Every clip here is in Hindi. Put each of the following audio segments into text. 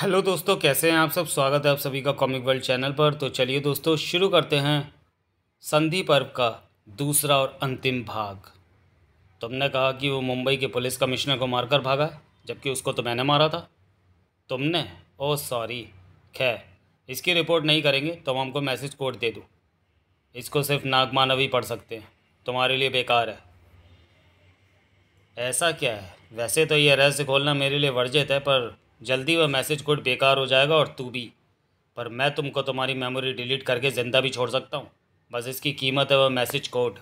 हेलो दोस्तों कैसे हैं आप सब स्वागत है आप सभी का कॉमिक वर्ल्ड चैनल पर तो चलिए दोस्तों शुरू करते हैं संधि पर्व का दूसरा और अंतिम भाग तुमने तो कहा कि वो मुंबई के पुलिस कमिश्नर को मारकर भागा जबकि उसको तो मैंने मारा था तुमने तो ओ सॉरी खैर इसकी रिपोर्ट नहीं करेंगे तो हम हमको मैसेज कोड दे दो इसको सिर्फ नागमानव ही पढ़ सकते हैं तुम्हारे लिए बेकार है ऐसा क्या है वैसे तो ये रहस्य खोलना मेरे लिए वर्जित है पर जल्दी वह मैसेज कोड बेकार हो जाएगा और तू भी पर मैं तुमको तुम्हारी मेमोरी डिलीट करके ज़िंदा भी छोड़ सकता हूँ बस इसकी कीमत है वह मैसेज कोड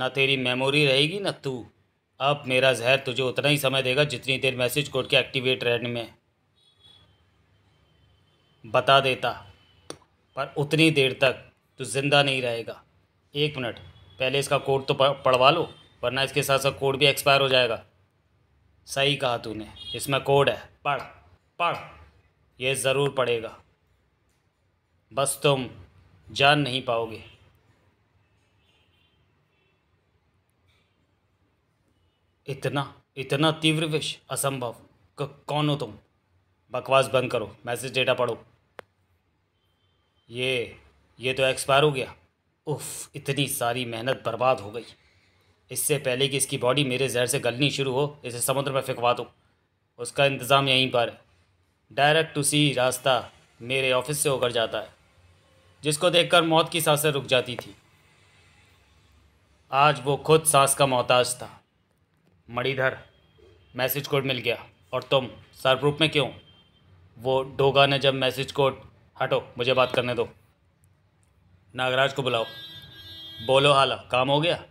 ना तेरी मेमोरी रहेगी ना तू अब मेरा जहर तुझे उतना ही समय देगा जितनी देर मैसेज कोड के एक्टिवेट रहने में बता देता पर उतनी देर तक तो ज़िंदा नहीं रहेगा एक मिनट पहले इसका कोड तो पढ़वा लो वरना इसके साथ साथ कोड भी एक्सपायर हो जाएगा सही कहा तूने इसमें कोड है पढ़ पढ़ ये ज़रूर पड़ेगा बस तुम जान नहीं पाओगे इतना इतना तीव्र विष असंभव कौन हो तुम बकवास बंद करो मैसेज डेटा पढ़ो ये ये तो एक्सपायर हो गया उफ इतनी सारी मेहनत बर्बाद हो गई इससे पहले कि इसकी बॉडी मेरे जहर से गलनी शुरू हो इसे समुद्र में फेंकवा दो उसका इंतज़ाम यहीं पर डायरेक्ट टू सी रास्ता मेरे ऑफिस से होकर जाता है जिसको देखकर मौत की सांसें रुक जाती थी आज वो खुद सांस का मोहताज था मणिधर मैसेज कोड मिल गया और तुम सरप्रूप में क्यों वो डोगा ने जब मैसेज कोड हटो मुझे बात करने दो नागराज को बुलाओ बोलो हाला काम हो गया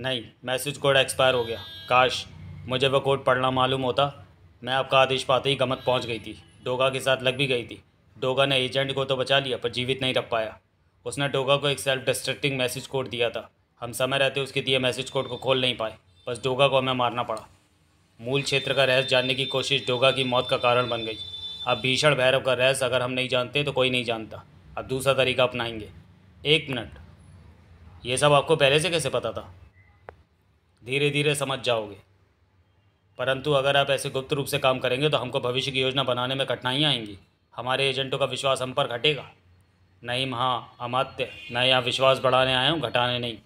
नहीं मैसेज कोड एक्सपायर हो गया काश मुझे वह कोड पढ़ना मालूम होता मैं आपका आदेश पाते ही गमत पहुंच गई थी डोगा के साथ लग भी गई थी डोगा ने एजेंट को तो बचा लिया पर जीवित नहीं रख पाया उसने डोगा को एक सेल्फ डिस्ट्रक्टिंग मैसेज कोड दिया था हम समय रहते उसके दिए मैसेज कोड को खोल नहीं पाए बस डोगा को हमें मारना पड़ा मूल क्षेत्र का रहस्य जानने की कोशिश डोगा की मौत का कारण बन गई अब भीषण भैरव का रहस्य अगर हम नहीं जानते तो कोई नहीं जानता अब दूसरा तरीका अपनाएंगे एक मिनट ये सब आपको पहले से कैसे पता था धीरे धीरे समझ जाओगे परंतु अगर आप ऐसे गुप्त रूप से काम करेंगे तो हमको भविष्य की योजना बनाने में कठिनाइयाँ आएंगी हमारे एजेंटों का विश्वास हम पर घटेगा नहीं महा अमात्य मैं यहाँ विश्वास बढ़ाने आया हूँ घटाने नहीं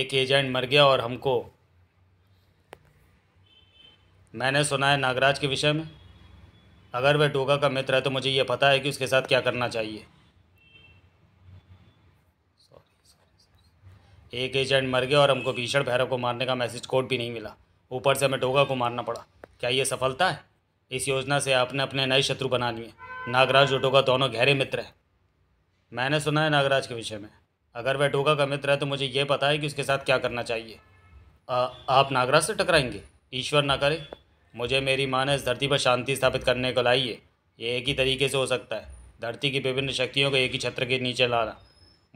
एक एजेंट मर गया और हमको मैंने सुना है नागराज के विषय में अगर वह डोगा का मित्र है तो मुझे ये पता है कि उसके साथ क्या करना चाहिए एक एजेंट मर गया और हमको भीषण भैरव को मारने का मैसेज कोड भी नहीं मिला ऊपर से हमें डोगा को मारना पड़ा क्या ये सफलता है इस योजना से आपने अपने नए शत्रु बना लिए नागराज और डोगा दोनों गहरे मित्र हैं मैंने सुना है नागराज के विषय में अगर वह डोगा का मित्र है तो मुझे ये पता है कि उसके साथ क्या करना चाहिए आ, आप नागराज से टकराएंगे ईश्वर ना करे मुझे मेरी माँ ने इस धरती पर शांति स्थापित करने को लाई है ये एक ही तरीके से हो सकता है धरती की विभिन्न शक्तियों को एक ही छत्र के नीचे लाना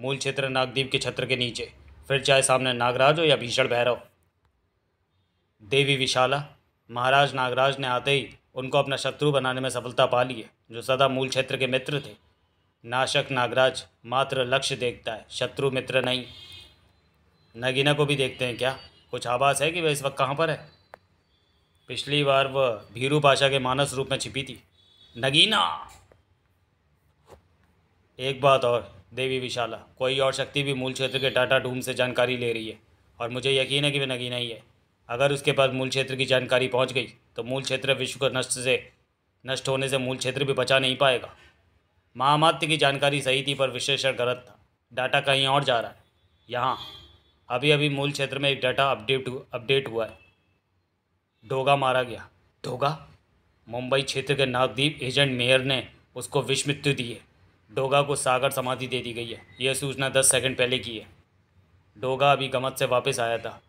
मूल क्षेत्र नागदीप के छत्र के नीचे फिर चाहे सामने नागराज हो या भीषण भैरव देवी विशाला महाराज नागराज ने आते ही उनको अपना शत्रु बनाने में सफलता पा ली है जो सदा मूल क्षेत्र के मित्र थे नाशक नागराज मात्र लक्ष्य देखता है शत्रु मित्र नहीं नगीना को भी देखते हैं क्या कुछ आभास है कि वह इस वक्त कहाँ पर है पिछली बार वह भीरू पाशा के मानस रूप में छिपी थी नगीना एक बात और देवी विशाला कोई और शक्ति भी मूल क्षेत्र के टाटा डूम से जानकारी ले रही है और मुझे यकीन है कि वह नगीना ही है अगर उसके पास मूल क्षेत्र की जानकारी पहुंच गई तो मूल क्षेत्र विश्व को नष्ट से नष्ट होने से मूल क्षेत्र भी बचा नहीं पाएगा महामात्य की जानकारी सही थी पर विश्लेषण गलत था डाटा कहीं और जा रहा है यहाँ अभी अभी मूल क्षेत्र में एक डाटा अपडेट अपडेट हुआ है ढोगा मारा गया ढोगा मुंबई क्षेत्र के नागदीप एजेंट मेयर ने उसको विष मृत्यु दी है डोगा को सागर समाधि दे दी गई है यह सूचना दस सेकंड पहले की है डोगा अभी गमत से वापस आया था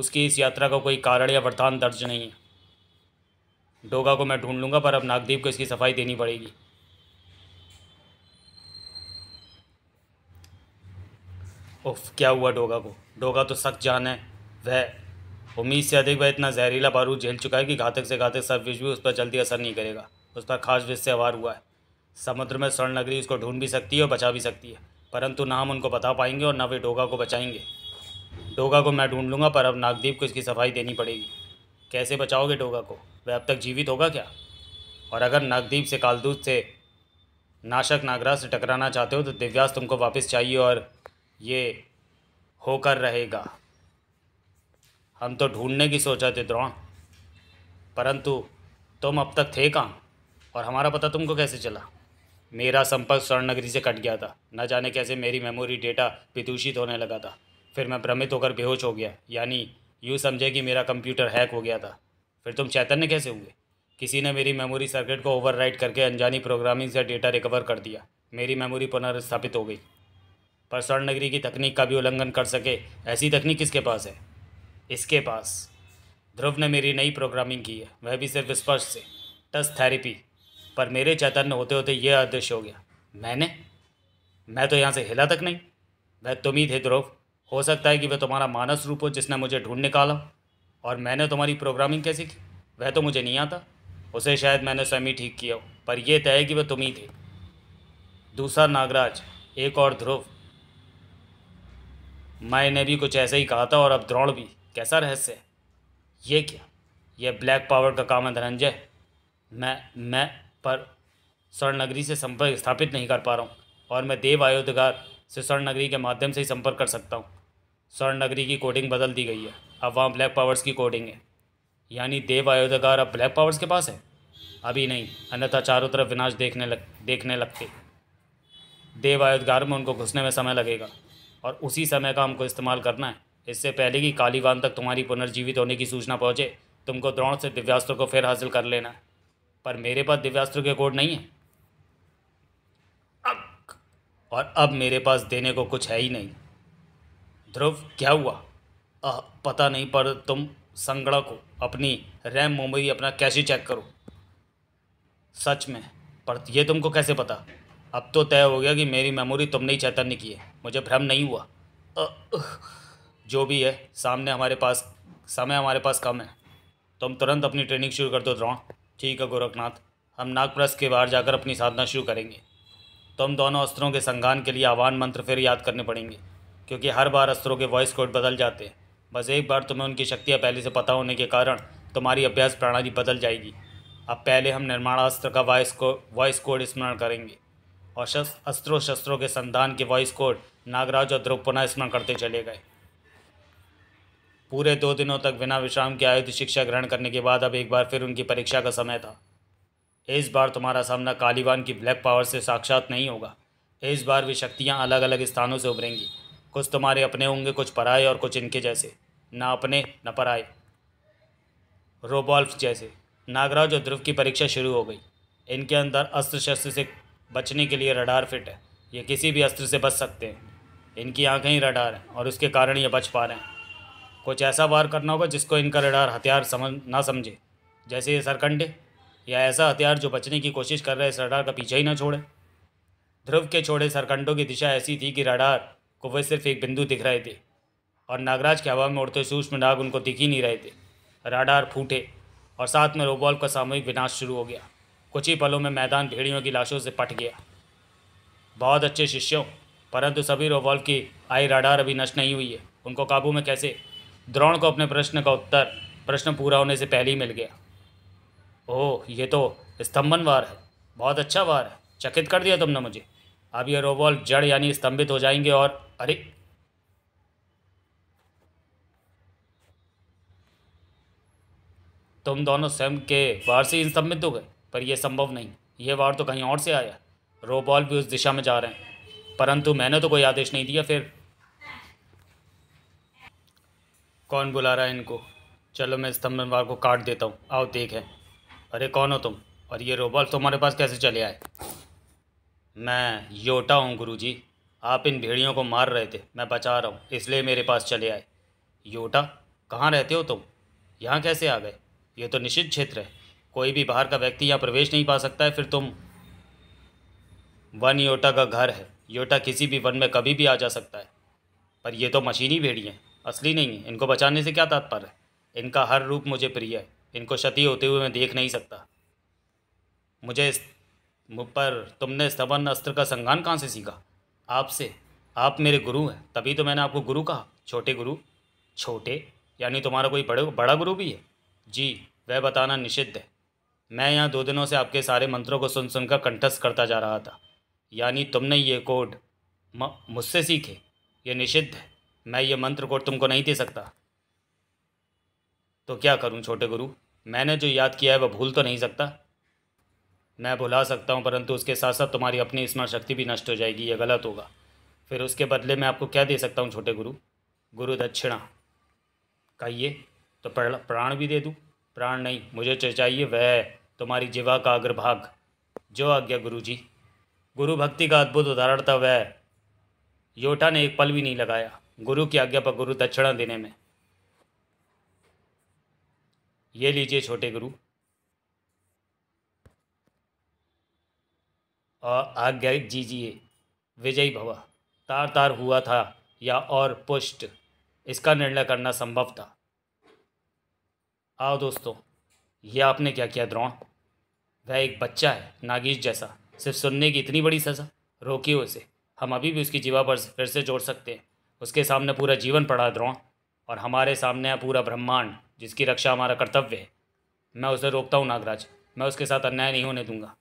उसकी इस यात्रा का कोई कारण या वरदान दर्ज नहीं है डोगा को मैं ढूंढ लूँगा पर अब नागदीप को इसकी सफाई देनी पड़ेगी उफ क्या हुआ डोगा को डोगा तो सख्त जान है वह उम्मीद से अधिक वह इतना जहरीला बारूद झेल चुका है कि घातक से घातक सब भी उस पर जल्दी असर नहीं करेगा उस पर खास विश से अवार हुआ है समुद्र में स्वर्ण नगरी उसको ढूंढ भी सकती है और बचा भी सकती है परंतु ना हम उनको बता पाएंगे और ना वे डोगा को बचाएंगे डोगा को मैं ढूंढ लूँगा पर अब नागदीप को इसकी सफाई देनी पड़ेगी कैसे बचाओगे डोगा को वह अब तक जीवित होगा क्या और अगर नागदीप से कालदूत से नाशक नागराज से टकराना चाहते हो तो दिव्यास तुमको वापस चाहिए और ये होकर रहेगा हम तो ढूंढने की सोचा थे द्रोण परंतु तुम अब तक थे कहाँ और हमारा पता तुमको कैसे चला मेरा संपर्क स्वर्णनगरी से कट गया था न जाने कैसे मेरी मेमोरी डेटा विदूषित होने लगा था फिर मैं भ्रमित होकर बेहोश हो गया यानी यूँ समझे कि मेरा कंप्यूटर हैक हो गया था फिर तुम चैतन्य कैसे हुए किसी ने मेरी मेमोरी सर्किट को ओवरराइट करके अनजानी प्रोग्रामिंग से डेटा रिकवर कर दिया मेरी मेमोरी पुनर्स्थापित हो गई पर स्वर्ण नगरी की तकनीक का भी उल्लंघन कर सके ऐसी तकनीक किसके पास है इसके पास ध्रुव ने मेरी नई प्रोग्रामिंग की है वह भी सिर्फ स्पर्श से टच थेरेपी पर मेरे चैतन्य होते होते यह अदृश्य हो गया मैंने मैं तो यहाँ से हिला तक नहीं वह तुम ही थे ध्रुव हो सकता है कि वह तुम्हारा मानस रूप हो जिसने मुझे ढूंढ निकाला और मैंने तुम्हारी प्रोग्रामिंग कैसे की वह तो मुझे नहीं आता उसे शायद मैंने स्वयं ही ठीक किया हो पर यह तय कि वह तुम ही थे दूसरा नागराज एक और ध्रुव मैंने भी कुछ ऐसा ही कहा था और अब द्रोण भी कैसा रहस्य है ये क्या यह ब्लैक पावर का काम है धनंजय मैं मैं पर स्वर्ण नगरी से संपर्क स्थापित नहीं कर पा रहा हूँ और मैं देव आयोधगार से स्वर्ण नगरी के माध्यम से ही संपर्क कर सकता हूँ स्वर्ण नगरी की कोडिंग बदल दी गई है अब वहाँ ब्लैक पावर्स की कोडिंग है यानी देव आयोधगार अब ब्लैक पावर्स के पास है अभी नहीं अन्यथा चारों तरफ विनाश देखने लग देखने लगते देव आयोधगार में उनको घुसने में समय लगेगा और उसी समय का हमको इस्तेमाल करना है इससे पहले कि कालीवान तक तुम्हारी पुनर्जीवित होने की सूचना पहुँचे तुमको द्रोण से दिव्यास्त्र को फिर हासिल कर लेना है पर मेरे पास दिव्यास्त्र के कोड नहीं है और अब मेरे पास देने को कुछ है ही नहीं ध्रुव क्या हुआ आ, पता नहीं पर तुम संगड़ा को अपनी रैम मेमोरी अपना कैसे चेक करो सच में पर यह तुमको कैसे पता अब तो तय हो गया कि मेरी मेमोरी तुमने ही चैतन्य की है मुझे भ्रम नहीं हुआ आ, जो भी है सामने हमारे पास समय हमारे पास कम है तुम तुरंत अपनी ट्रेनिंग शुरू कर दो द्रोण ठीक है गोरखनाथ हम नागप्रस्थ के बाहर जाकर अपनी साधना शुरू करेंगे तुम दोनों अस्त्रों के संगान के लिए आह्वान मंत्र फिर याद करने पड़ेंगे क्योंकि हर बार अस्त्रों के वॉइस कोड बदल जाते हैं बस एक बार तुम्हें उनकी शक्तियाँ पहले से पता होने के कारण तुम्हारी अभ्यास प्रणाली बदल जाएगी अब पहले हम निर्माणास्त्र का वॉइस को वॉइस कोड स्मरण करेंगे और शस्त्र अस्त्रों शस्त्रों के संधान के वॉइस कोड नागराज और ध्रुव स्मरण करते चले गए पूरे दो दिनों तक बिना विश्राम के आयुध शिक्षा ग्रहण करने के बाद अब एक बार फिर उनकी परीक्षा का समय था इस बार तुम्हारा सामना कालीवान की ब्लैक पावर से साक्षात नहीं होगा इस बार वे शक्तियाँ अलग अलग स्थानों से उभरेंगी कुछ तुम्हारे अपने होंगे कुछ पराए और कुछ इनके जैसे ना अपने न पराए रोबॉल्फ जैसे नागराज और ध्रुव की परीक्षा शुरू हो गई इनके अंदर अस्त्र शस्त्र से बचने के लिए रडार फिट है ये किसी भी अस्त्र से बच सकते हैं इनकी आँखें ही रडार हैं और उसके कारण ये बच पा रहे हैं कुछ ऐसा वार करना होगा जिसको इनका रडार हथियार समझ ना समझे जैसे ये सरकंडे या ऐसा हथियार जो बचने की कोशिश कर रहे इस रडार का पीछा ही ना छोड़े ध्रुव के छोड़े सरकंडों की दिशा ऐसी थी कि रडार को वह सिर्फ एक बिंदु दिख रहे थे और नागराज के हवा में उड़ते सूक्ष्म डाग उनको दिख ही नहीं रहे थे राडार फूटे और साथ में रोबॉल्व का सामूहिक विनाश शुरू हो गया कुछ ही पलों में मैदान भेड़ियों की लाशों से पट गया बहुत अच्छे शिष्यों परंतु सभी रोबॉल्व की आई राडार अभी नष्ट नहीं हुई है उनको काबू में कैसे द्रोण को अपने प्रश्न का उत्तर प्रश्न पूरा होने से पहले ही मिल गया ओह ये तो स्तंभन वार है बहुत अच्छा वार है चकित कर दिया तुमने मुझे अब ये रोबॉल जड़ यानी स्तंभित हो जाएंगे और अरे तुम दोनों स्वयं के वार से ही स्तंभित हो गए पर यह संभव नहीं ये वार तो कहीं और से आया रोबॉल भी उस दिशा में जा रहे हैं परंतु मैंने तो कोई आदेश नहीं दिया फिर कौन बुला रहा है इनको चलो मैं स्तंभ मीनार को काट देता हूँ आओ देखें अरे कौन हो तुम और ये रोबोट तुम्हारे पास कैसे चले आए मैं योटा हूँ गुरु आप इन भेड़ियों को मार रहे थे मैं बचा रहा हूँ इसलिए मेरे पास चले आए योटा कहाँ रहते हो तुम यहाँ कैसे आ गए ये तो निषिद्ध क्षेत्र है कोई भी बाहर का व्यक्ति यहाँ प्रवेश नहीं पा सकता है फिर तुम वन योटा का घर है योटा किसी भी वन में कभी भी आ जा सकता है पर यह तो मशीनी भेड़ियाँ असली नहीं है इनको बचाने से क्या तात्पर्य है इनका हर रूप मुझे प्रिय है इनको क्षति होते हुए मैं देख नहीं सकता मुझे मुझ पर तुमने स्तवन अस्त्र का संज्ञान कहाँ से सीखा आपसे आप मेरे गुरु हैं तभी तो मैंने आपको गुरु कहा छोटे गुरु छोटे यानी तुम्हारा कोई बड़े बड़ा गुरु भी है जी वह बताना निषिद्ध है मैं यहाँ दो दिनों से आपके सारे मंत्रों को सुन सुनकर कंठस्थ करता जा रहा था यानी तुमने ये कोड मुझसे सीखे ये निषिद्ध है मैं ये मंत्र कोट तुमको नहीं दे सकता तो क्या करूं छोटे गुरु मैंने जो याद किया है वह भूल तो नहीं सकता मैं भुला सकता हूं परंतु उसके साथ साथ तुम्हारी अपनी स्मरण शक्ति भी नष्ट हो जाएगी यह गलत होगा फिर उसके बदले मैं आपको क्या दे सकता हूं छोटे गुरु गुरु दक्षिणा कहिए तो प्राण भी दे दूँ प्राण नहीं मुझे चाहिए वह तुम्हारी जीवा का अग्रभाग जो आज्ञा गुरु जी गुरु भक्ति का अद्भुत उदाहरण था वह योटा ने एक पल भी नहीं लगाया गुरु की आज्ञा पर गुरु दक्षिणा देने में ये लीजिए छोटे गुरु और आज्ञा जीजिए विजयी भवा तार तार हुआ था या और पुष्ट इसका निर्णय करना संभव था आओ दोस्तों यह आपने क्या किया द्रोण वह एक बच्चा है नागेश जैसा सिर्फ सुनने की इतनी बड़ी सज़ा रोकियो उसे हम अभी भी उसकी जीवा पर फिर से जोड़ सकते हैं उसके सामने पूरा जीवन पड़ा द्रोण और हमारे सामने है पूरा ब्रह्मांड जिसकी रक्षा हमारा कर्तव्य है मैं उसे रोकता हूँ नागराज मैं उसके साथ अन्याय नहीं होने दूंगा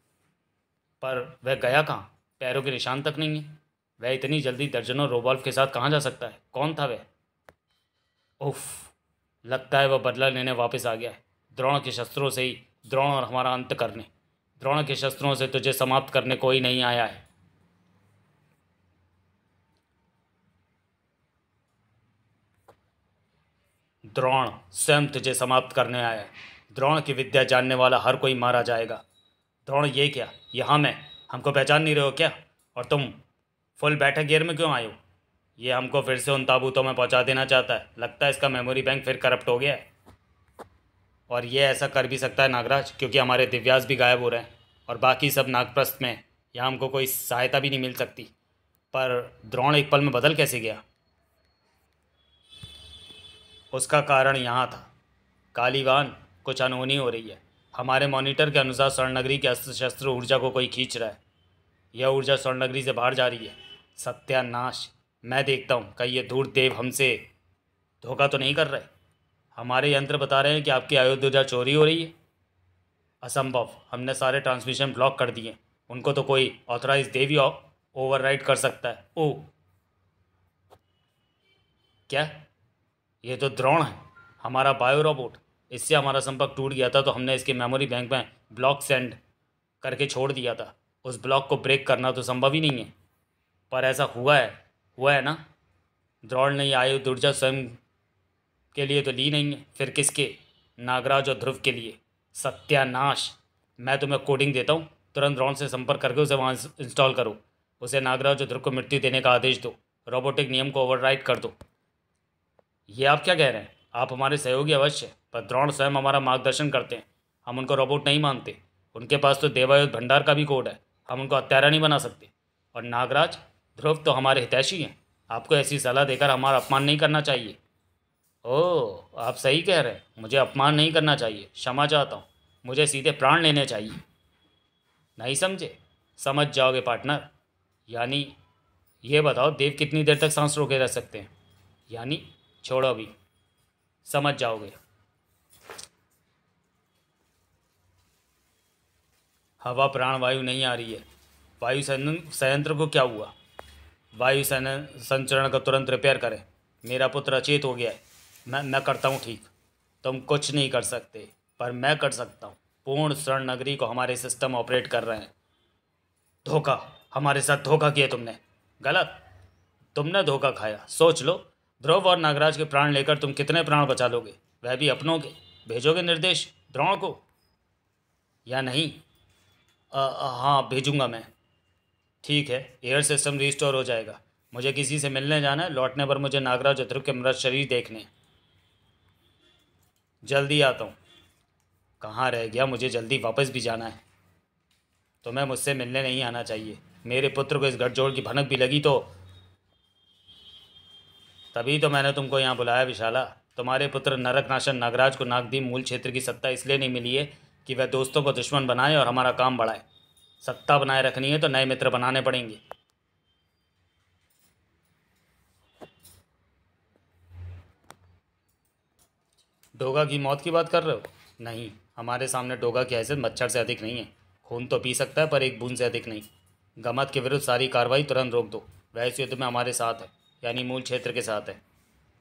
पर वह गया कहाँ पैरों के निशान तक नहीं है वह इतनी जल्दी दर्जनों रोबॉल्फ के साथ कहाँ जा सकता है कौन था वह उफ लगता है वह बदला लेने वापस आ गया है द्रोण के शस्त्रों से ही द्रोण और हमारा अंत करने द्रोण के शस्त्रों से तुझे समाप्त करने कोई नहीं आया है द्रोण स्वयं तुझे समाप्त करने आया है द्रोण की विद्या जानने वाला हर कोई मारा जाएगा द्रोण ये क्या यहाँ मैं हमको पहचान नहीं रहे हो क्या और तुम फुल बैठक गियर में क्यों आए हो ये हमको फिर से उन ताबूतों में पहुँचा देना चाहता है लगता है इसका मेमोरी बैंक फिर करप्ट हो गया है और ये ऐसा कर भी सकता है नागराज क्योंकि हमारे दिव्यास भी गायब हो रहे हैं और बाकी सब नागप्रस्थ में यहाँ हमको कोई सहायता भी नहीं मिल सकती पर द्रोण एक पल में बदल कैसे गया उसका कारण यहाँ था कालीवान कुछ अनहोनी हो रही है हमारे मॉनिटर के अनुसार स्वर्णनगरी के अस्त्र शस्त्र ऊर्जा को कोई खींच रहा है यह ऊर्जा स्वर्णनगरी से बाहर जा रही है सत्यानाश मैं देखता हूँ कहीं ये धूर्त देव हमसे धोखा तो नहीं कर रहे हमारे यंत्र बता रहे हैं कि आपकी अयोध्या चोरी हो रही है असंभव हमने सारे ट्रांसमिशन ब्लॉक कर दिए उनको तो कोई ऑथराइज देवी ओवरराइड कर सकता है ओ क्या ये तो द्रोण है हमारा बायो रोबोट इससे हमारा संपर्क टूट गया था तो हमने इसके मेमोरी बैंक में ब्लॉक सेंड करके छोड़ दिया था उस ब्लॉक को ब्रेक करना तो संभव ही नहीं है पर ऐसा हुआ है हुआ है ना द्रोण ने आयु दुर्जा स्वयं के लिए तो ली नहीं है फिर किसके नागराज और ध्रुव के लिए सत्यानाश मैं तुम्हें कोडिंग देता हूँ तुरंत द्रोण से संपर्क करके उसे वहाँ इंस्टॉल करो उसे नागराज और ध्रुव को मृत्यु देने का आदेश दो रोबोटिक नियम को ओवरराइड कर दो ये आप क्या कह रहे हैं आप हमारे सहयोगी अवश्य पर द्रोण स्वयं हमारा मार्गदर्शन करते हैं हम उनको रोबोट नहीं मानते उनके पास तो देवायुद्ध भंडार का भी कोड है हम उनको हत्यारा नहीं बना सकते और नागराज ध्रुव तो हमारे हितैषी हैं आपको ऐसी सलाह देकर हमारा अपमान नहीं करना चाहिए ओ आप सही कह रहे हैं मुझे अपमान नहीं करना चाहिए क्षमा चाहता हूँ मुझे सीधे प्राण लेने चाहिए नहीं समझे समझ जाओगे पार्टनर यानी ये बताओ देव कितनी देर तक सांस रोके रह सकते हैं यानी छोड़ो अभी समझ जाओगे हवा प्राण वायु नहीं आ रही है वायु संयंत्र को क्या हुआ वायु संचरण का तुरंत रिपेयर करें मेरा पुत्र अचेत हो गया है मैं मैं करता हूँ ठीक तुम कुछ नहीं कर सकते पर मैं कर सकता हूँ पूर्ण स्वर्ण नगरी को हमारे सिस्टम ऑपरेट कर रहे हैं धोखा हमारे साथ धोखा किया तुमने गलत तुमने धोखा खाया सोच लो ध्रुव और नागराज के प्राण लेकर तुम कितने प्राण बचा लोगे वह भी अपनों के भेजोगे निर्देश द्रोण को या नहीं आ, आ, हाँ भेजूंगा मैं ठीक है एयर सिस्टम रिस्टोर हो जाएगा मुझे किसी से मिलने जाना है लौटने पर मुझे नागराज ध्रुव के मृत शरीर देखने जल्दी आता हूँ कहाँ रह गया मुझे जल्दी वापस भी जाना है तुम्हें तो मुझसे मिलने नहीं आना चाहिए मेरे पुत्र को इस गठजोड़ की भनक भी लगी तो तभी तो मैंने तुमको यहाँ बुलाया विशाला तुम्हारे पुत्र नरकनाशन नागराज को नागदीप मूल क्षेत्र की सत्ता इसलिए नहीं मिली है कि वह दोस्तों को दुश्मन बनाए और हमारा काम बढ़ाए सत्ता बनाए रखनी है तो नए मित्र बनाने पड़ेंगे डोगा की मौत की बात कर रहे हो नहीं हमारे सामने डोगा की हैसियत मच्छर से अधिक नहीं है खून तो पी सकता है पर एक बूंद से अधिक नहीं गमत के विरुद्ध सारी कार्रवाई तुरंत रोक दो वह इस युद्ध में हमारे साथ है यानी मूल क्षेत्र के साथ है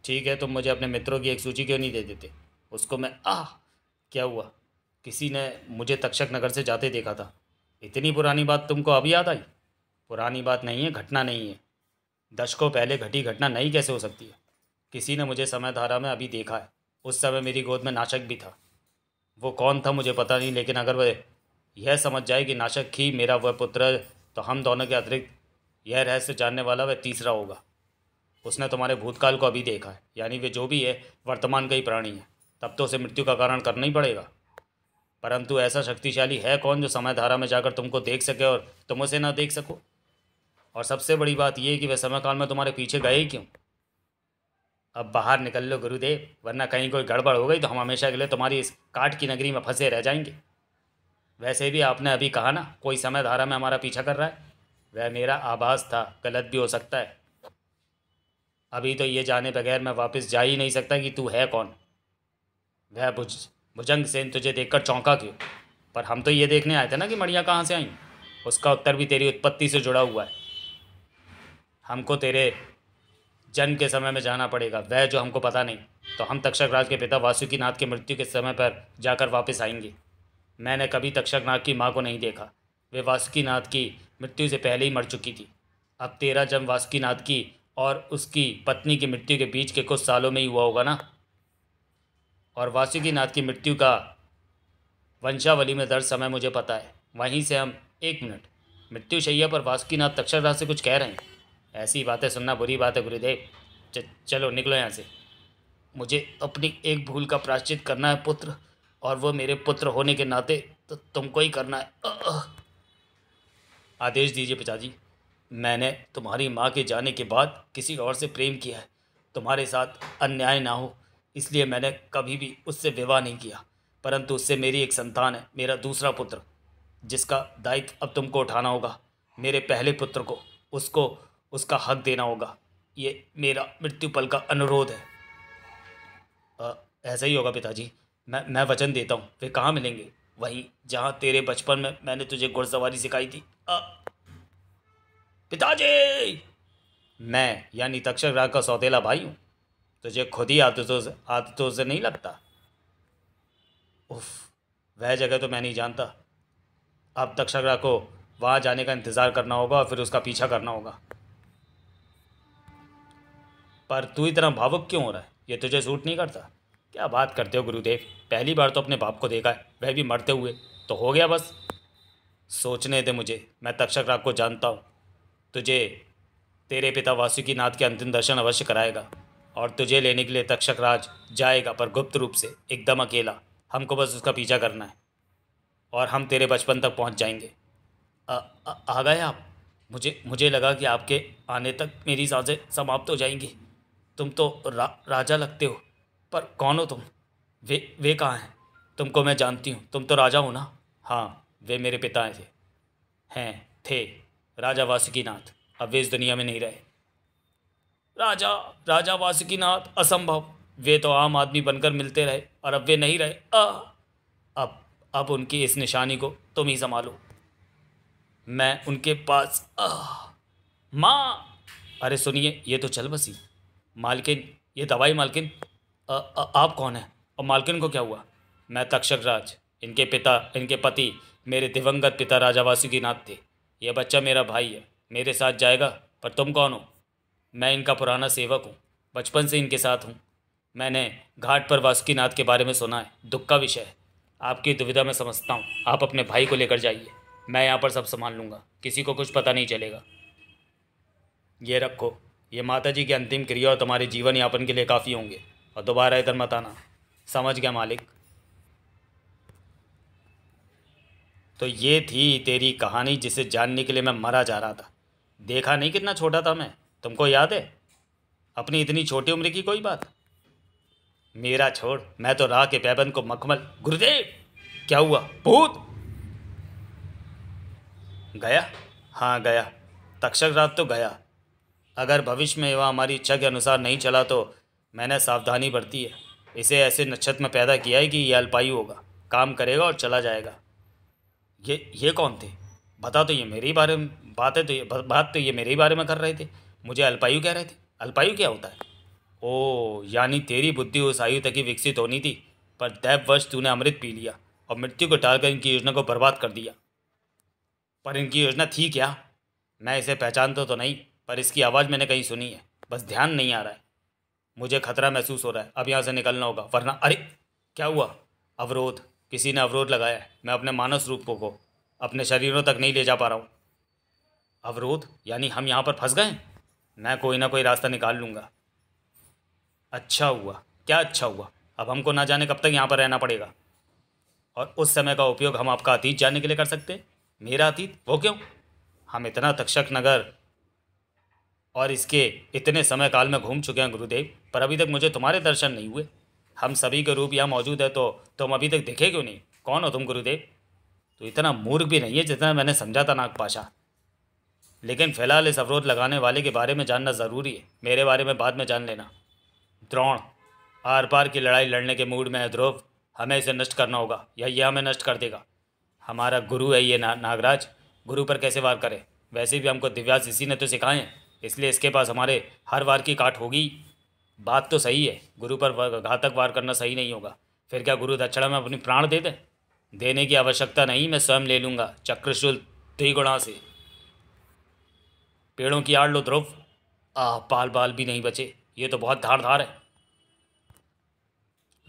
ठीक है तुम मुझे अपने मित्रों की एक सूची क्यों नहीं दे देते उसको मैं आह क्या हुआ किसी ने मुझे तक्षक नगर से जाते देखा था इतनी पुरानी बात तुमको अब याद आई पुरानी बात नहीं है घटना नहीं है दशकों पहले घटी घटना नहीं कैसे हो सकती है किसी ने मुझे समय धारा में अभी देखा है उस समय मेरी गोद में नाशक भी था वो कौन था मुझे पता नहीं लेकिन अगर वह यह समझ जाए कि नाशक ही मेरा वह पुत्र तो हम दोनों के अतिरिक्त यह रहस्य जानने वाला वह तीसरा होगा उसने तुम्हारे भूतकाल को अभी देखा है यानी वे जो भी है वर्तमान का ही प्राणी है तब तो उसे मृत्यु का कारण करना ही पड़ेगा परंतु ऐसा शक्तिशाली है कौन जो समय धारा में जाकर तुमको देख सके और तुम उसे ना देख सको और सबसे बड़ी बात यह कि वह समय काल में तुम्हारे पीछे गए ही क्यों अब बाहर निकल लो गुरुदेव वरना कहीं कोई गड़बड़ हो गई तो हम हमेशा के लिए तुम्हारी इस काट की नगरी में फंसे रह जाएंगे वैसे भी आपने अभी कहा ना कोई समय धारा में हमारा पीछा कर रहा है वह मेरा आभास था गलत भी हो सकता है अभी तो ये जाने बगैर मैं वापस जा ही नहीं सकता कि तू है कौन वह भुज भुजंग सेन तुझे देखकर चौंका क्यों पर हम तो ये देखने आए थे ना कि मड़ियाँ कहाँ से आई उसका उत्तर भी तेरी उत्पत्ति से जुड़ा हुआ है हमको तेरे जन्म के समय में जाना पड़ेगा वह जो हमको पता नहीं तो हम तक्षकराज के पिता वासुकीनाथ के मृत्यु के समय पर जाकर वापस आएंगे मैंने कभी तक्षकनाथ की माँ को नहीं देखा वे वासुकीनाथ की मृत्यु से पहले ही मर चुकी थी अब तेरा जन्म वासुकीनाथ की और उसकी पत्नी की मृत्यु के बीच के कुछ सालों में ही हुआ होगा ना और वासुकीनाथ की मृत्यु का वंशावली में दर्ज समय मुझे पता है वहीं से हम एक मिनट मृत्युशैया पर वासुकीनाथ तक्षरदास से कुछ कह रहे हैं ऐसी बातें सुनना बुरी बात है गुरुदेव चलो निकलो यहाँ से मुझे अपनी एक भूल का प्राश्चित करना है पुत्र और वो मेरे पुत्र होने के नाते तो तुमको ही करना है आदेश दीजिए पिताजी मैंने तुम्हारी माँ के जाने के बाद किसी और से प्रेम किया है तुम्हारे साथ अन्याय ना हो इसलिए मैंने कभी भी उससे विवाह नहीं किया परंतु उससे मेरी एक संतान है मेरा दूसरा पुत्र जिसका दायित्व अब तुमको उठाना होगा मेरे पहले पुत्र को उसको उसका हक देना होगा ये मेरा मृत्यु पल का अनुरोध है आ, ऐसा ही होगा पिताजी मैं मैं वचन देता हूँ वे कहाँ मिलेंगे वहीं जहाँ तेरे बचपन में मैंने तुझे घुड़सवारी सिखाई थी आ, पिताजी मैं यानी तक्षक राग का सौतेला भाई हूँ तुझे खुद ही आदतों से आदतों से नहीं लगता उफ वह जगह तो मैं नहीं जानता अब राग को वहाँ जाने का इंतज़ार करना होगा और फिर उसका पीछा करना होगा पर तू इतना भावुक क्यों हो रहा है ये तुझे सूट नहीं करता क्या बात करते हो गुरुदेव पहली बार तो अपने बाप को देखा है वह भी मरते हुए तो हो गया बस सोचने दे मुझे मैं तक्षक राग को जानता हूँ तुझे तेरे पिता वासुकीनाथ के अंतिम दर्शन अवश्य कराएगा और तुझे लेने के लिए तक्षक राज जाएगा पर गुप्त रूप से एकदम अकेला हमको बस उसका पीछा करना है और हम तेरे बचपन तक पहुंच जाएंगे आ, आ, आ गए आप मुझे मुझे लगा कि आपके आने तक मेरी साजें समाप्त हो जाएंगी तुम तो रा, राजा लगते हो पर कौन हो तुम वे वे कहाँ हैं तुमको मैं जानती हूँ तुम तो राजा हो ना हाँ वे मेरे पिता थे हैं थे राजा वासुकीनाथ अब वे इस दुनिया में नहीं रहे राजा राजा वासुकीनाथ असंभव वे तो आम आदमी बनकर मिलते रहे और अब वे नहीं रहे आ, अब अब उनकी इस निशानी को तुम ही संभालो मैं उनके पास माँ अरे सुनिए ये तो चल बसी मालकिन ये दवाई मालकिन आ, आ, आप कौन हैं और मालकिन को क्या हुआ मैं तक्षक राज इनके पिता इनके पति मेरे दिवंगत पिता राजा वासुकीनाथ थे यह बच्चा मेरा भाई है मेरे साथ जाएगा पर तुम कौन हो मैं इनका पुराना सेवक हूँ बचपन से इनके साथ हूँ मैंने घाट पर वासुकीनाथ के बारे में सुना है दुख का विषय है आपकी दुविधा में समझता हूँ आप अपने भाई को लेकर जाइए मैं यहाँ पर सब संभाल लूँगा किसी को कुछ पता नहीं चलेगा ये रखो ये माता जी की अंतिम क्रिया और तुम्हारे जीवन यापन के लिए काफ़ी होंगे और दोबारा इधर मत आना समझ गया मालिक तो ये थी तेरी कहानी जिसे जानने के लिए मैं मरा जा रहा था देखा नहीं कितना छोटा था मैं तुमको याद है अपनी इतनी छोटी उम्र की कोई बात मेरा छोड़ मैं तो राह के पैबंद को मखमल गुरुदेव क्या हुआ भूत गया हाँ गया तक्षक रात तो गया अगर भविष्य में वह हमारी इच्छा के अनुसार नहीं चला तो मैंने सावधानी बरती है इसे ऐसे नक्षत्र में पैदा किया है कि यह अल्पायु होगा काम करेगा और चला जाएगा ये ये कौन थे बता तो ये मेरे ही बारे में बात है तो ये बात तो ये मेरे ही बारे में कर रहे थे मुझे अल्पायु कह रहे थे अल्पायु क्या होता है ओ यानी तेरी बुद्धि उस आयु तक ही विकसित होनी थी पर दैववश तूने अमृत पी लिया और मृत्यु को टालकर इनकी योजना को बर्बाद कर दिया पर इनकी योजना थी क्या मैं इसे पहचानता तो नहीं पर इसकी आवाज़ मैंने कहीं सुनी है बस ध्यान नहीं आ रहा है मुझे खतरा महसूस हो रहा है अब यहाँ से निकलना होगा वरना अरे क्या हुआ अवरोध किसी ने अवरोध लगाया है मैं अपने मानस रूपों को अपने शरीरों तक नहीं ले जा पा रहा हूँ अवरोध यानी हम यहाँ पर फंस गए मैं कोई ना कोई रास्ता निकाल लूँगा अच्छा हुआ क्या अच्छा हुआ अब हमको ना जाने कब तक यहाँ पर रहना पड़ेगा और उस समय का उपयोग हम आपका अतीत जानने के लिए कर सकते मेरा अतीत वो क्यों हम इतना तक्षक नगर और इसके इतने समय काल में घूम चुके हैं गुरुदेव पर अभी तक मुझे तुम्हारे दर्शन नहीं हुए हम सभी का रूप यहाँ मौजूद है तो तुम अभी तक दिखे क्यों नहीं कौन हो तुम गुरुदेव तो इतना मूर्ख भी नहीं है जितना मैंने समझा था नागपाशा लेकिन फ़िलहाल इस अवरोध लगाने वाले के बारे में जानना ज़रूरी है मेरे बारे में बाद में जान लेना द्रोण आर पार की लड़ाई लड़ने के मूड में है ध्रुव हमें इसे नष्ट करना होगा या यह हमें नष्ट कर देगा हमारा गुरु है ये ना, नागराज गुरु पर कैसे वार करें वैसे भी हमको दिव्यास इसी ने तो सिखाएं इसलिए इसके पास हमारे हर वार की काट होगी बात तो सही है गुरु पर घातक वार करना सही नहीं होगा फिर क्या गुरु दक्षिणा में अपनी प्राण दे दें देने की आवश्यकता नहीं मैं स्वयं ले लूँगा चक्रशूल त्रिगुणा से पेड़ों की आड़ लो ध्रुव आह पाल बाल भी नहीं बचे ये तो बहुत धार धार है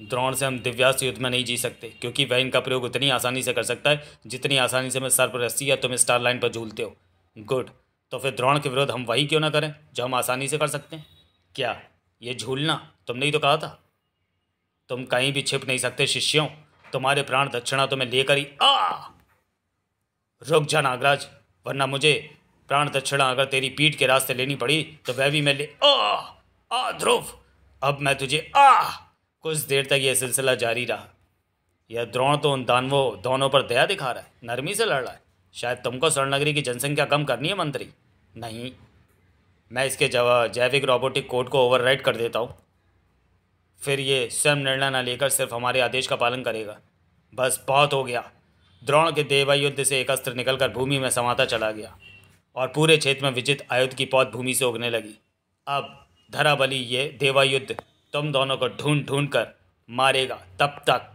द्रोण से हम दिव्यास्त्र युद्ध में नहीं जी सकते क्योंकि वह इनका प्रयोग उतनी आसानी से कर सकता है जितनी आसानी से मैं पर रस्सी या तुम स्टार लाइन पर झूलते हो गुड तो फिर द्रोण के विरोध हम वही क्यों ना करें जो हम आसानी से कर सकते हैं क्या ये झूलना तुमने ही तो कहा था तुम कहीं भी छिप नहीं सकते शिष्यों तुम्हारे प्राण दक्षिणा तो मैं लेकर ही आ रुक जा नागराज वरना मुझे प्राण दक्षिणा अगर तेरी पीठ के रास्ते लेनी पड़ी तो वह भी मैं ले आ आ ध्रुव अब मैं तुझे आ कुछ देर तक यह सिलसिला जारी रहा यह द्रोण तो उन दानवों दोनों पर दया दिखा रहा है नरमी से लड़ रहा है शायद तुमको स्वर्णनगरी की जनसंख्या कम करनी है मंत्री नहीं मैं इसके जवाब जैविक रोबोटिक कोड को ओवरराइड कर देता हूँ फिर ये स्वयं निर्णय न लेकर सिर्फ हमारे आदेश का पालन करेगा बस बहुत हो गया द्रोण के देवायुद्ध से एक अस्त्र निकलकर भूमि में समाता चला गया और पूरे क्षेत्र में विजित आयुध की पौध भूमि से उगने लगी अब बली ये देवायुद्ध तुम दोनों को ढूंढ ढूंढ कर मारेगा तब तक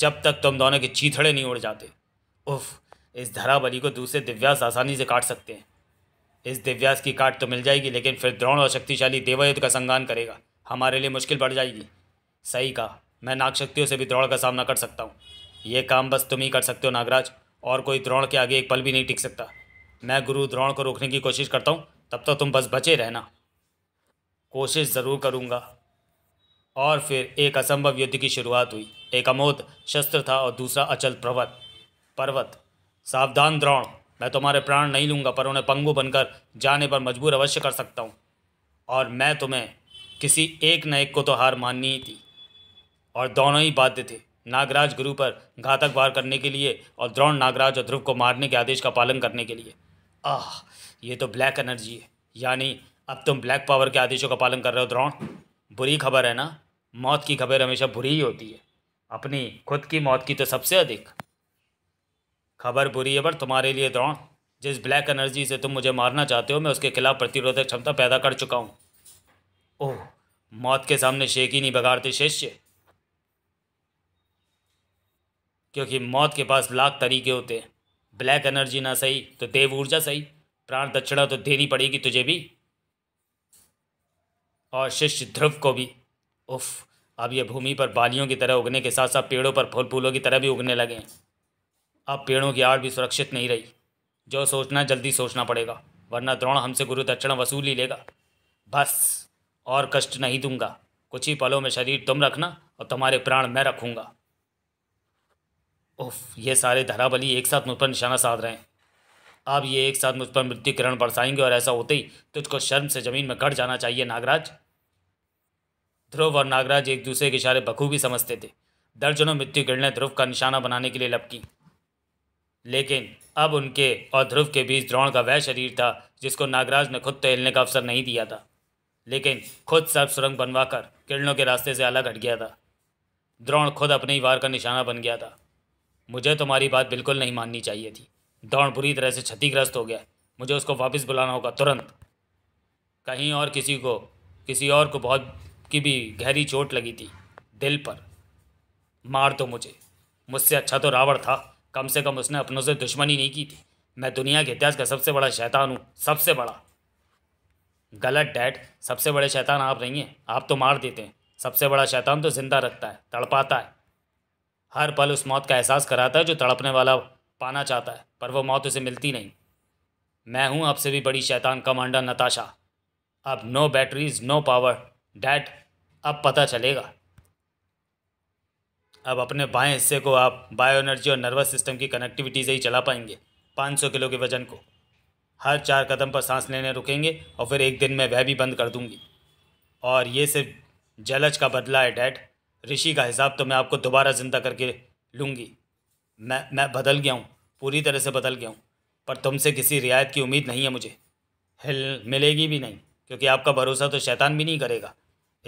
जब तक तुम दोनों के चीथड़े नहीं उड़ जाते उफ इस धराबली को दूसरे दिव्यास आसानी से काट सकते हैं इस दिव्यास की काट तो मिल जाएगी लेकिन फिर द्रोण और शक्तिशाली देवयुद्ध का संगान करेगा हमारे लिए मुश्किल बढ़ जाएगी सही कहा मैं नागशक्तियों से भी द्रोण का सामना कर सकता हूँ ये काम बस तुम ही कर सकते हो नागराज और कोई द्रोण के आगे एक पल भी नहीं टिक सकता मैं गुरु द्रोण को रोकने की कोशिश करता हूँ तब तो तुम बस बचे रहना कोशिश ज़रूर करूँगा और फिर एक असंभव युद्ध की शुरुआत हुई एक अमोद शस्त्र था और दूसरा अचल पर्वत पर्वत सावधान द्रोण मैं तुम्हारे प्राण नहीं लूँगा पर उन्हें पंगु बनकर जाने पर मजबूर अवश्य कर सकता हूँ और मैं तुम्हें किसी एक न एक को तो हार माननी ही थी और दोनों ही बाध्य थे नागराज गुरु पर घातक वार करने के लिए और द्रोण नागराज और ध्रुव को मारने के आदेश का पालन करने के लिए आह ये तो ब्लैक एनर्जी है यानी अब तुम ब्लैक पावर के आदेशों का पालन कर रहे हो द्रोण बुरी खबर है ना मौत की खबर हमेशा बुरी ही होती है अपनी खुद की मौत की तो सबसे अधिक खबर बुरी है पर तुम्हारे लिए द्रोण जिस ब्लैक एनर्जी से तुम मुझे मारना चाहते हो मैं उसके खिलाफ प्रतिरोधक क्षमता पैदा कर चुका हूँ ओह मौत के सामने शेख ही नहीं बगाड़ते शिष्य क्योंकि मौत के पास लाख तरीके होते हैं ब्लैक एनर्जी ना सही तो देव ऊर्जा सही प्राण दक्षिणा तो देनी पड़ेगी तुझे भी और शिष्य ध्रुव को भी उफ अब यह भूमि पर बालियों की तरह उगने के साथ साथ पेड़ों पर फूल फूलों की तरह भी उगने लगे हैं अब पेड़ों की आड़ भी सुरक्षित नहीं रही जो सोचना जल्दी सोचना पड़ेगा वरना द्रोण हमसे गुरु दक्षिणा वसूल ही लेगा बस और कष्ट नहीं दूंगा कुछ ही पलों में शरीर तुम रखना और तुम्हारे प्राण मैं रखूँगा उफ ये सारे धराबली एक साथ मुझ पर निशाना साध रहे हैं अब ये एक साथ मुझ पर मृत्यु किरण बरसाएंगे और ऐसा होते ही तुझको शर्म से ज़मीन में घट जाना चाहिए नागराज ध्रुव और नागराज एक दूसरे के इशारे बखूबी समझते थे दर्जनों मृत्यु किरणें ध्रुव का निशाना बनाने के लिए लपकी लेकिन अब उनके और ध्रुव के बीच द्रोण का वह शरीर था जिसको नागराज ने खुद तैलने का अवसर नहीं दिया था लेकिन खुद सब सुरंग बनवाकर किरणों के रास्ते से अलग हट गया था द्रोण खुद अपने ही वार का निशाना बन गया था मुझे तुम्हारी बात बिल्कुल नहीं माननी चाहिए थी द्रोण बुरी तरह से क्षतिग्रस्त हो गया मुझे उसको वापस बुलाना होगा तुरंत कहीं और किसी को किसी और को बहुत की भी गहरी चोट लगी थी दिल पर मार दो तो मुझे मुझसे अच्छा तो रावण था कम से कम उसने अपनों से दुश्मनी नहीं की थी मैं दुनिया के इतिहास का सबसे बड़ा शैतान हूँ सबसे बड़ा गलत डैड सबसे बड़े शैतान आप नहीं हैं आप तो मार देते हैं सबसे बड़ा शैतान तो जिंदा रखता है तड़पाता है हर पल उस मौत का एहसास कराता है जो तड़पने वाला पाना चाहता है पर वो मौत उसे मिलती नहीं मैं हूँ आपसे भी बड़ी शैतान कमांडर नताशा अब no batteries no power dad अब पता चलेगा अब अपने बाएं हिस्से को आप बायो एनर्जी और नर्वस सिस्टम की कनेक्टिविटी से ही चला पाएंगे 500 किलो के वजन को हर चार कदम पर सांस लेने रुकेंगे और फिर एक दिन मैं वह भी बंद कर दूंगी और ये सिर्फ जलज का बदला है डैड ऋषि का हिसाब तो मैं आपको दोबारा ज़िंदा करके लूँगी मैं मैं बदल गया हूँ पूरी तरह से बदल गया हूँ पर तुमसे किसी रियायत की उम्मीद नहीं है मुझे हिल मिलेगी भी नहीं क्योंकि आपका भरोसा तो शैतान भी नहीं करेगा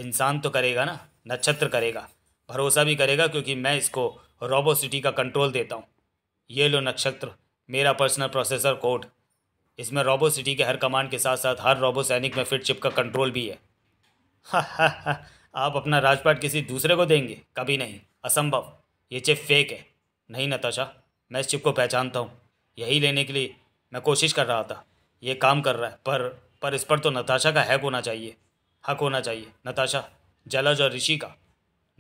इंसान तो करेगा ना नक्षत्र करेगा भरोसा भी करेगा क्योंकि मैं इसको रोबो सिटी का कंट्रोल देता हूँ ये लो नक्षत्र मेरा पर्सनल प्रोसेसर कोड इसमें रोबो सिटी के हर कमांड के साथ साथ हर रोबो सैनिक में फिट चिप का कंट्रोल भी है आप अपना राजपाट किसी दूसरे को देंगे कभी नहीं असंभव ये चिप फेक है नहीं नताशा मैं इस चिप को पहचानता हूँ यही लेने के लिए मैं कोशिश कर रहा था ये काम कर रहा है पर पर इस पर तो नताशा का हैक होना चाहिए हक होना चाहिए नताशा जलज और ऋषि का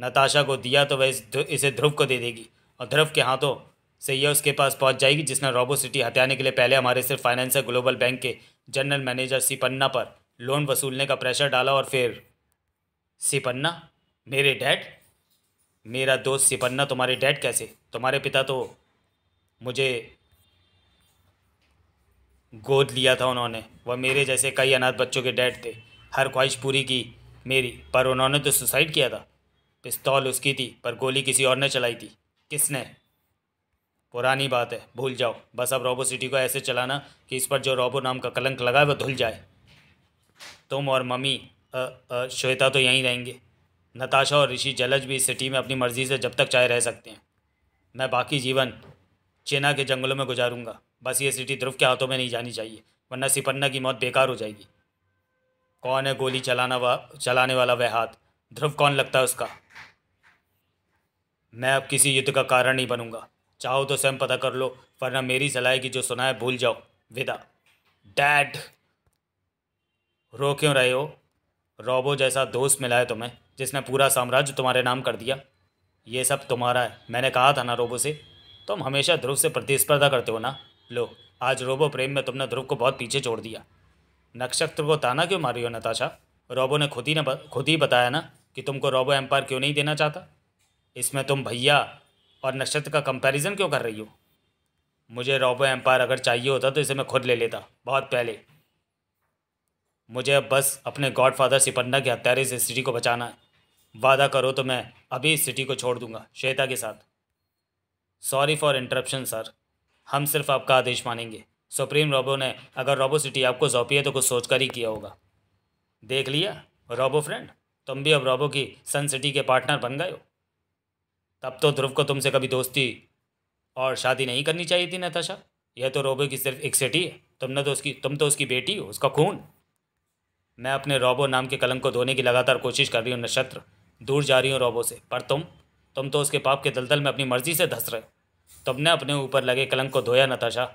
नताशा को दिया तो वह इसे ध्रुव को दे देगी और ध्रुव के हाथों से यह उसके पास पहुंच जाएगी जिसने रॉबो सिटी हत्याने के लिए पहले हमारे सिर्फ फाइनेंसर ग्लोबल बैंक के जनरल मैनेजर सिपन्ना पर लोन वसूलने का प्रेशर डाला और फिर सिपन्ना मेरे डैड मेरा दोस्त सिपन्ना तुम्हारे डैड कैसे तुम्हारे पिता तो मुझे गोद लिया था उन्होंने वह मेरे जैसे कई अनाथ बच्चों के डैड थे हर ख्वाहिश पूरी की मेरी पर उन्होंने तो सुसाइड किया था पिस्तौल उसकी थी पर गोली किसी और ने चलाई थी किसने पुरानी बात है भूल जाओ बस अब रोबो सिटी को ऐसे चलाना कि इस पर जो रोबो नाम का कलंक लगा है वह धुल जाए तुम और मम्मी श्वेता तो यहीं रहेंगे नताशा और ऋषि जलज भी इस सिटी में अपनी मर्ज़ी से जब तक चाहे रह सकते हैं मैं बाकी जीवन चेना के जंगलों में गुजारूंगा बस ये सिटी ध्रुव के हाथों में नहीं जानी चाहिए वरना सिपन्ना की मौत बेकार हो जाएगी कौन है गोली चलाना वा चलाने वाला वह हाथ ध्रुव कौन लगता है उसका मैं अब किसी युद्ध का कारण नहीं बनूंगा चाहो तो स्वयं पता कर लो वरना मेरी सलाह की जो सुना है भूल जाओ विदा डैड रो क्यों रहे हो रोबो जैसा दोस्त मिला है तुम्हें जिसने पूरा साम्राज्य तुम्हारे नाम कर दिया ये सब तुम्हारा है मैंने कहा था ना रोबो से तुम हमेशा ध्रुव से प्रतिस्पर्धा करते हो ना लो आज रोबो प्रेम में तुमने ध्रुव को बहुत पीछे छोड़ दिया नक्षत्र को ताना क्यों मारी हो नताशा रोबो ने खुद ही ने खुद ही बताया ना कि तुमको रोबो एम्पायर क्यों नहीं देना चाहता इसमें तुम भैया और नक्षत्र का कंपैरिजन क्यों कर रही हो मुझे रोबो एम्पायर अगर चाहिए होता तो इसे मैं खुद ले लेता बहुत पहले मुझे अब बस अपने गॉडफादर सिपन्ना के हत्यारे से सिटी को बचाना है वादा करो तो मैं अभी इस सिटी को छोड़ दूंगा श्वेता के साथ सॉरी फॉर इंटरप्शन सर हम सिर्फ आपका आदेश मानेंगे सुप्रीम रोबो ने अगर रॉबो सिटी आपको सौंपी है तो कुछ सोचकर ही किया होगा देख लिया रोबो फ्रेंड तुम भी अब रोबो की सन सिटी के पार्टनर बन गए हो तब तो ध्रुव को तुमसे कभी दोस्ती और शादी नहीं करनी चाहिए थी नताशा यह तो रोबो की सिर्फ एक सिटी है तुमने तो उसकी तुम तो उसकी बेटी हो उसका खून मैं अपने रोबो नाम के कलंक को धोने की लगातार कोशिश कर रही हूँ नक्षत्र दूर जा रही हूँ रोबो से पर तुम तुम तो उसके पाप के दलदल में अपनी मर्जी से धंस रहे हो तुमने अपने ऊपर लगे कलंक को धोया नताशा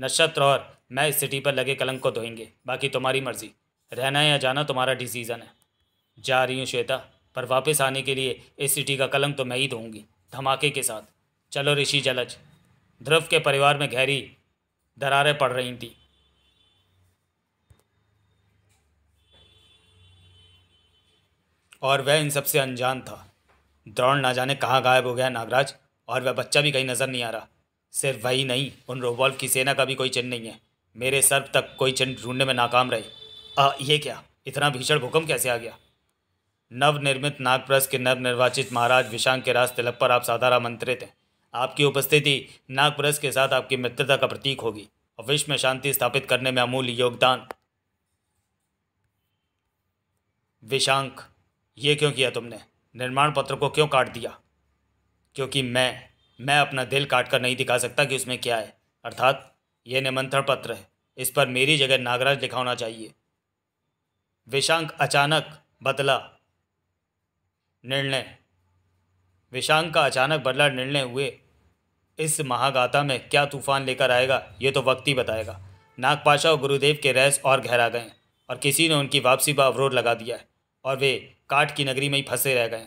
नक्षत्र और मैं इस सिटी पर लगे कलंक को धोएंगे बाकी तुम्हारी मर्जी रहना या जाना तुम्हारा डिसीज़न है जा रही हूँ श्वेता पर वापस आने के लिए इस सिटी का कलंक तो मैं ही दूंगी धमाके के साथ चलो ऋषि जलज ध्रुव के परिवार में गहरी दरारें पड़ रही थी और वह इन सबसे अनजान था द्रोण ना जाने कहाँ गायब हो गया नागराज और वह बच्चा भी कहीं नज़र नहीं आ रहा सिर्फ वही नहीं उन रोबॉल्व की सेना का भी कोई चिन्ह नहीं है मेरे सर तक कोई चिन्ह ढूंढने में नाकाम रहे आ ये क्या इतना भीषण भूकंप कैसे आ गया नवनिर्मित नागप्रस के नवनिर्वाचित महाराज विशांग के राज तिलक पर आप साधारा आमंत्रित हैं आपकी उपस्थिति नागप्रस के साथ आपकी मित्रता का प्रतीक होगी और विश्व में शांति स्थापित करने में अमूल्य योगदान विशांक ये क्यों किया तुमने निर्माण पत्र को क्यों काट दिया क्योंकि मैं मैं अपना दिल काट कर नहीं दिखा सकता कि उसमें क्या है अर्थात ये निमंत्रण पत्र है इस पर मेरी जगह नागराज लिखा होना चाहिए विशांक अचानक बदला निर्णय विशांक का अचानक बदला निर्णय हुए इस महागाथा में क्या तूफान लेकर आएगा ये तो वक्त ही बताएगा नागपाशा और गुरुदेव के रहस और गहरा गए और किसी ने उनकी वापसी पर अवरोध लगा दिया है और वे काट की नगरी में ही फंसे रह गए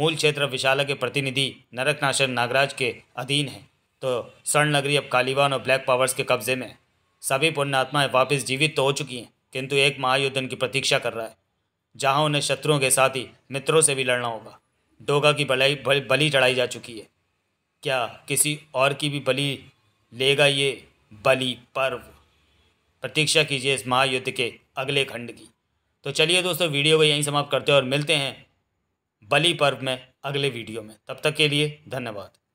मूल क्षेत्र विशाला के प्रतिनिधि नरकनाशन नागराज के अधीन हैं तो स्वर्ण नगरी अब कालीवान और ब्लैक पावर्स के कब्जे में है सभी पुण्यात्माएँ वापस जीवित तो हो चुकी हैं किंतु एक महायुद्ध उनकी प्रतीक्षा कर रहा है जहाँ उन्हें शत्रुओं के साथ ही मित्रों से भी लड़ना होगा डोगा की बलाई बलि चढ़ाई जा चुकी है क्या किसी और की भी बलि लेगा ये बलि पर्व प्रतीक्षा कीजिए इस महायुद्ध के अगले खंड की तो चलिए दोस्तों वीडियो को यहीं समाप्त करते हैं और मिलते हैं बलि पर्व में अगले वीडियो में तब तक के लिए धन्यवाद